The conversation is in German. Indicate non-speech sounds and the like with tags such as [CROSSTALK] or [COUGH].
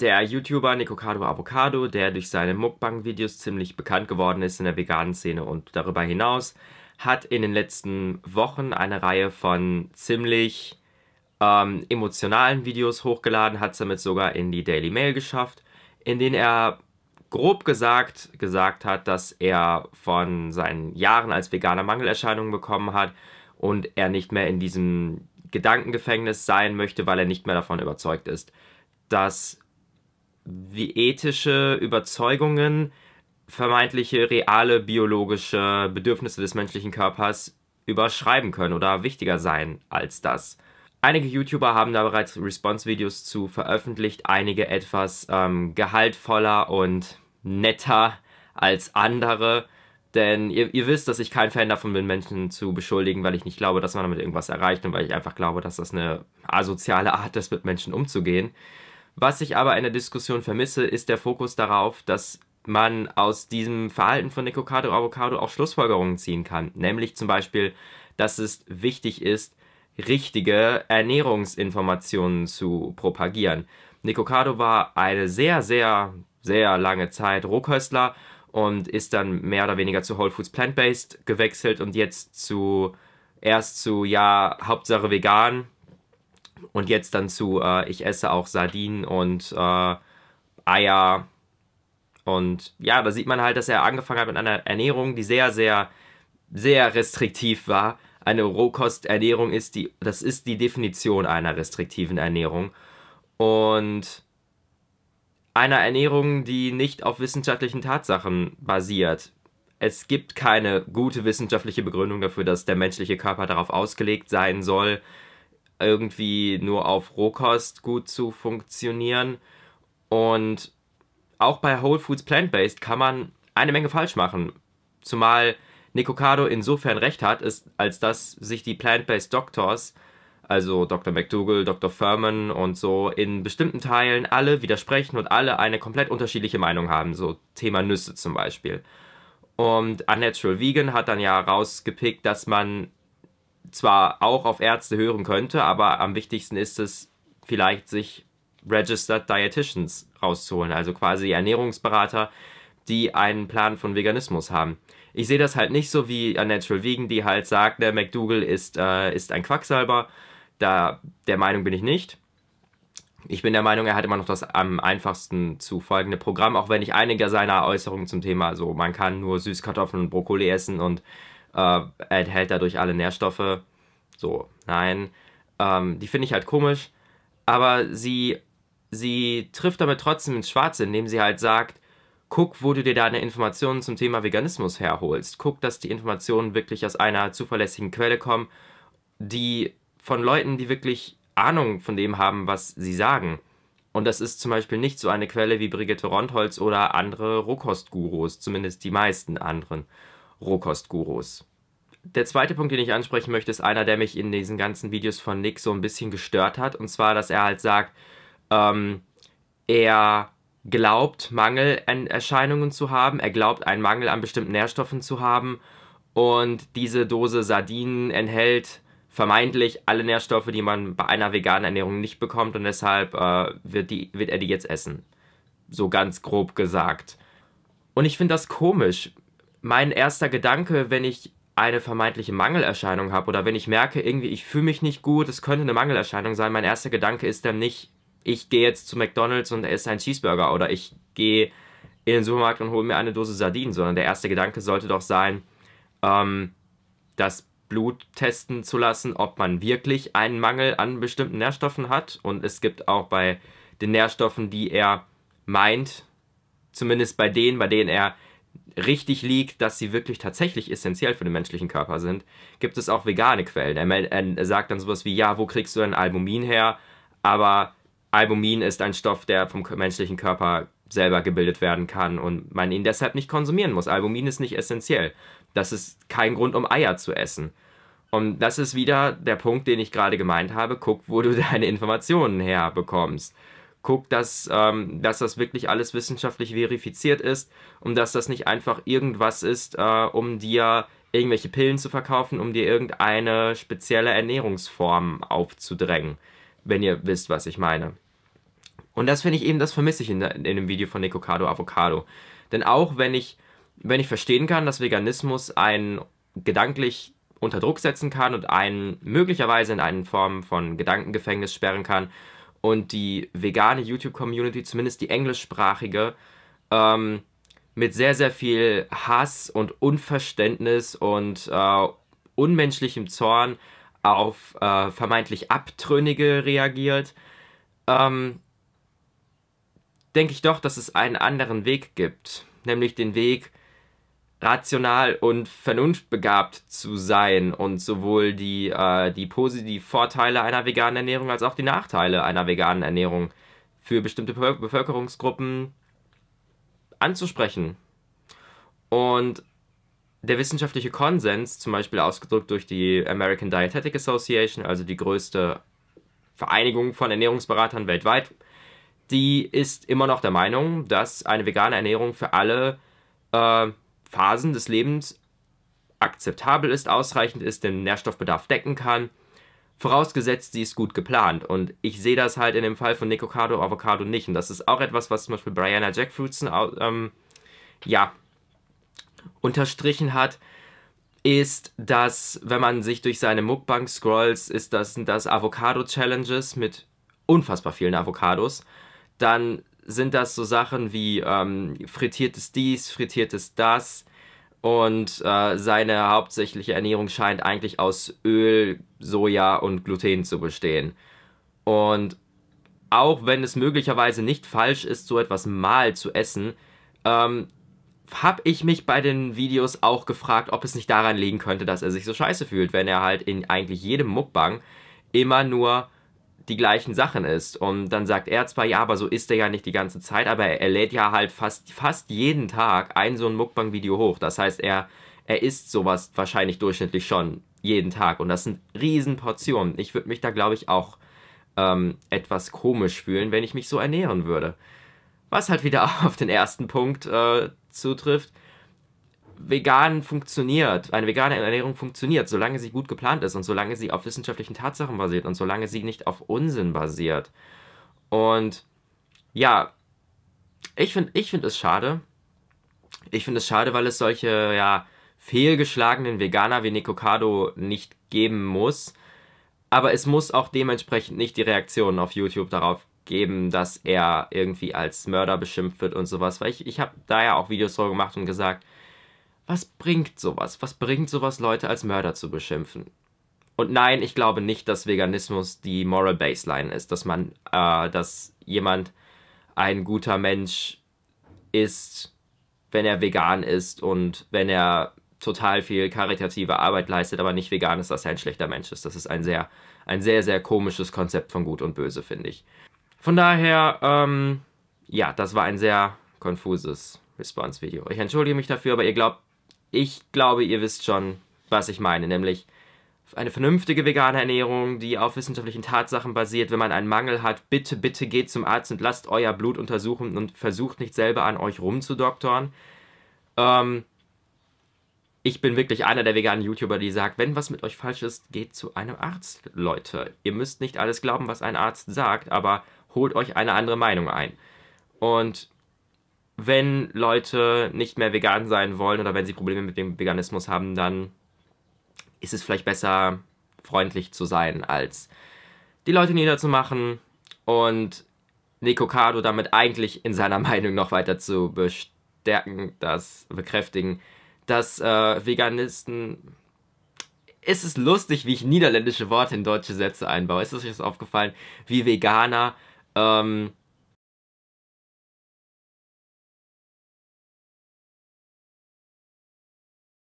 Der YouTuber Nikocado Avocado, der durch seine Mukbang-Videos ziemlich bekannt geworden ist in der veganen Szene und darüber hinaus, hat in den letzten Wochen eine Reihe von ziemlich ähm, emotionalen Videos hochgeladen, hat es damit sogar in die Daily Mail geschafft, in denen er grob gesagt gesagt hat, dass er von seinen Jahren als Veganer Mangelerscheinungen bekommen hat und er nicht mehr in diesem Gedankengefängnis sein möchte, weil er nicht mehr davon überzeugt ist, dass wie ethische Überzeugungen vermeintliche reale biologische Bedürfnisse des menschlichen Körpers überschreiben können oder wichtiger sein als das. Einige YouTuber haben da bereits Response-Videos zu veröffentlicht, einige etwas ähm, gehaltvoller und netter als andere. Denn ihr, ihr, wisst, dass ich kein Fan davon bin, Menschen zu beschuldigen, weil ich nicht glaube, dass man damit irgendwas erreicht und weil ich einfach glaube, dass das eine asoziale Art ist, mit Menschen umzugehen. Was ich aber in der Diskussion vermisse, ist der Fokus darauf, dass man aus diesem Verhalten von Necocado Avocado auch Schlussfolgerungen ziehen kann. Nämlich zum Beispiel, dass es wichtig ist, richtige Ernährungsinformationen zu propagieren. Nicocado war eine sehr, sehr, sehr lange Zeit Rohköstler und ist dann mehr oder weniger zu Whole Foods Plant-Based gewechselt und jetzt zu erst zu, ja, Hauptsache vegan, und jetzt dann zu, äh, ich esse auch Sardinen und äh, Eier. Und ja, da sieht man halt, dass er angefangen hat mit einer Ernährung, die sehr, sehr, sehr restriktiv war. Eine Rohkosternährung ist die, das ist die Definition einer restriktiven Ernährung. Und einer Ernährung, die nicht auf wissenschaftlichen Tatsachen basiert. Es gibt keine gute wissenschaftliche Begründung dafür, dass der menschliche Körper darauf ausgelegt sein soll, irgendwie nur auf Rohkost gut zu funktionieren. Und auch bei Whole Foods Plant-Based kann man eine Menge falsch machen. Zumal Nikocado insofern recht hat, ist, als dass sich die Plant-Based Doctors, also Dr. McDougall, Dr. Furman und so, in bestimmten Teilen alle widersprechen und alle eine komplett unterschiedliche Meinung haben. So Thema Nüsse zum Beispiel. Und Unnatural Vegan hat dann ja rausgepickt, dass man zwar auch auf Ärzte hören könnte, aber am wichtigsten ist es vielleicht, sich Registered Dietitians rauszuholen, also quasi Ernährungsberater, die einen Plan von Veganismus haben. Ich sehe das halt nicht so wie an Natural Vegan, die halt sagt, der ne, McDougall ist, äh, ist ein Quacksalber. Da, der Meinung bin ich nicht. Ich bin der Meinung, er hat immer noch das am einfachsten zu folgende Programm, auch wenn ich einige seiner Äußerungen zum Thema, so also man kann nur Süßkartoffeln und Brokkoli essen und äh, enthält dadurch alle Nährstoffe. So, nein. Ähm, die finde ich halt komisch, aber sie, sie trifft damit trotzdem ins Schwarze, indem sie halt sagt, guck, wo du dir deine Informationen zum Thema Veganismus herholst. Guck, dass die Informationen wirklich aus einer zuverlässigen Quelle kommen, die von Leuten, die wirklich Ahnung von dem haben, was sie sagen. Und das ist zum Beispiel nicht so eine Quelle wie Brigitte Rondholz oder andere Rohkostgurus, zumindest die meisten anderen. Rohkostgurus. Der zweite Punkt, den ich ansprechen möchte, ist einer, der mich in diesen ganzen Videos von Nick so ein bisschen gestört hat. Und zwar, dass er halt sagt, ähm, er glaubt, Mangel an Erscheinungen zu haben. Er glaubt, einen Mangel an bestimmten Nährstoffen zu haben. Und diese Dose Sardinen enthält vermeintlich alle Nährstoffe, die man bei einer veganen Ernährung nicht bekommt. Und deshalb äh, wird, die, wird er die jetzt essen. So ganz grob gesagt. Und ich finde das komisch mein erster Gedanke, wenn ich eine vermeintliche Mangelerscheinung habe oder wenn ich merke, irgendwie, ich fühle mich nicht gut, es könnte eine Mangelerscheinung sein, mein erster Gedanke ist dann nicht, ich gehe jetzt zu McDonalds und esse einen Cheeseburger oder ich gehe in den Supermarkt und hole mir eine Dose Sardinen, sondern der erste Gedanke sollte doch sein, ähm, das Blut testen zu lassen, ob man wirklich einen Mangel an bestimmten Nährstoffen hat. Und es gibt auch bei den Nährstoffen, die er meint, zumindest bei denen, bei denen er richtig liegt, dass sie wirklich tatsächlich essentiell für den menschlichen Körper sind, gibt es auch vegane Quellen. Er, sagt dann sowas wie, ja, wo kriegst du denn Albumin her? Aber Albumin ist ein Stoff, der vom menschlichen Körper selber gebildet werden kann und man ihn deshalb nicht konsumieren muss. Albumin ist nicht essentiell. Das ist kein Grund, um Eier zu essen. Und das ist wieder der Punkt, den ich gerade gemeint habe. Guck, wo du [LAUGHS] deine Informationen herbekommst guckt, dass, ähm, dass das wirklich alles wissenschaftlich verifiziert ist und dass das nicht einfach irgendwas ist, äh, um dir irgendwelche Pillen zu verkaufen, um dir irgendeine spezielle Ernährungsform aufzudrängen, wenn ihr wisst, was ich meine. Und das finde ich eben, das vermisse ich in, in dem Video von Nicocado Avocado. Denn auch wenn ich, wenn ich verstehen kann, dass Veganismus einen gedanklich unter Druck setzen kann und einen möglicherweise in eine Form von Gedankengefängnis sperren kann und die vegane YouTube-Community, zumindest die englischsprachige, ähm, mit sehr, sehr viel Hass und Unverständnis und äh, unmenschlichem Zorn auf äh, vermeintlich Abtrünnige reagiert, ähm, denke ich doch, dass es einen anderen Weg gibt, nämlich den Weg, rational und vernunftbegabt zu sein und sowohl die, äh, die positiven Vorteile einer veganen Ernährung als auch die Nachteile einer veganen Ernährung für bestimmte Bevölkerungsgruppen anzusprechen. Und der wissenschaftliche Konsens, zum Beispiel ausgedrückt durch die American Dietetic Association, also die größte Vereinigung von Ernährungsberatern weltweit, die ist immer noch der Meinung, dass eine vegane Ernährung für alle äh, Phasen des Lebens akzeptabel ist, ausreichend ist, den Nährstoffbedarf decken kann, vorausgesetzt sie ist gut geplant. Und ich sehe das halt in dem Fall von Nicocado Avocado nicht. Und das ist auch etwas, was zum Beispiel Brianna Jackfruitsen ähm, ja, unterstrichen hat, ist, dass, wenn man sich durch seine Mukbang scrolls, ist das, sind das Avocado-Challenges mit unfassbar vielen Avocados. Dann sind das so Sachen wie ähm, frittiertes dies, frittiertes das. Und äh, seine hauptsächliche Ernährung scheint eigentlich aus Öl, Soja und Gluten zu bestehen. Und auch wenn es möglicherweise nicht falsch ist, so etwas mal zu essen, ähm, habe ich mich bei den Videos auch gefragt, ob es nicht daran liegen könnte, dass er sich so scheiße fühlt, wenn er halt in eigentlich jedem Mukbang immer nur die gleichen Sachen ist. Und dann sagt er zwar, ja, aber so ist er ja nicht die ganze Zeit, aber er, er lädt ja halt fast, fast jeden Tag ein so ein Mukbang-Video hoch. Das heißt, er, er isst sowas wahrscheinlich durchschnittlich schon jeden Tag. Und das sind Portionen. Ich würde mich da, glaube ich, auch ähm, etwas komisch fühlen, wenn ich mich so ernähren würde. Was halt wieder [LAUGHS] auf den ersten Punkt äh, zutrifft vegan funktioniert, eine vegane Ernährung funktioniert, solange sie gut geplant ist und solange sie auf wissenschaftlichen Tatsachen basiert und solange sie nicht auf Unsinn basiert. Und ja, ich finde ich find es schade. Ich finde es schade, weil es solche ja, fehlgeschlagenen Veganer wie Nico Cado nicht geben muss. Aber es muss auch dementsprechend nicht die Reaktionen auf YouTube darauf geben, dass er irgendwie als Mörder beschimpft wird und sowas. Weil ich, ich habe da ja auch Videos so gemacht und gesagt, was bringt sowas? Was bringt sowas, Leute als Mörder zu beschimpfen? Und nein, ich glaube nicht, dass Veganismus die Moral Baseline ist, dass man, äh, dass jemand ein guter Mensch ist, wenn er vegan ist und wenn er total viel karitative Arbeit leistet, aber nicht vegan ist, dass er ein schlechter Mensch ist. Das ist ein sehr, ein sehr, sehr komisches Konzept von Gut und Böse, finde ich. Von daher, ähm, ja, das war ein sehr konfuses Response-Video. Ich entschuldige mich dafür, aber ihr glaubt ich glaube, ihr wisst schon, was ich meine, nämlich eine vernünftige vegane Ernährung, die auf wissenschaftlichen Tatsachen basiert. Wenn man einen Mangel hat, bitte, bitte geht zum Arzt und lasst euer Blut untersuchen und versucht nicht selber an euch rumzudoktoren. Ähm, ich bin wirklich einer der veganen YouTuber, die sagt, wenn was mit euch falsch ist, geht zu einem Arzt, Leute. Ihr müsst nicht alles glauben, was ein Arzt sagt, aber holt euch eine andere Meinung ein. Und wenn Leute nicht mehr vegan sein wollen oder wenn sie Probleme mit dem Veganismus haben, dann ist es vielleicht besser, freundlich zu sein, als die Leute niederzumachen und Nico Cardo damit eigentlich in seiner Meinung noch weiter zu bestärken, das bekräftigen, dass äh, Veganisten. Es ist lustig, wie ich niederländische Worte in deutsche Sätze einbaue. Ist Es euch das aufgefallen, wie Veganer ähm,